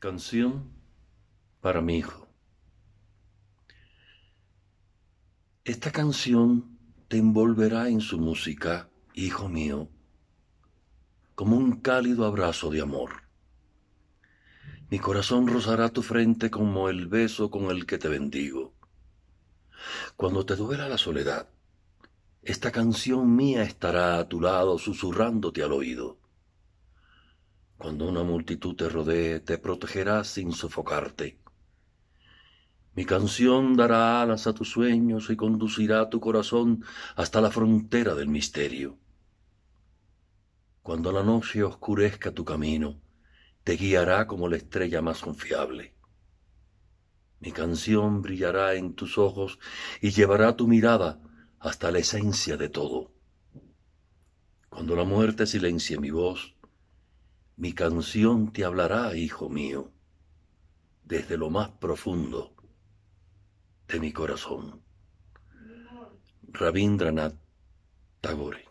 Canción para mi hijo. Esta canción te envolverá en su música, hijo mío, como un cálido abrazo de amor. Mi corazón rozará tu frente como el beso con el que te bendigo. Cuando te duela la soledad, esta canción mía estará a tu lado susurrándote al oído cuando una multitud te rodee, te protegerá sin sofocarte. Mi canción dará alas a tus sueños y conducirá tu corazón hasta la frontera del misterio. Cuando la noche oscurezca tu camino, te guiará como la estrella más confiable. Mi canción brillará en tus ojos y llevará tu mirada hasta la esencia de todo. Cuando la muerte silencie mi voz, mi canción te hablará, hijo mío, desde lo más profundo de mi corazón. Rabindranath Tagore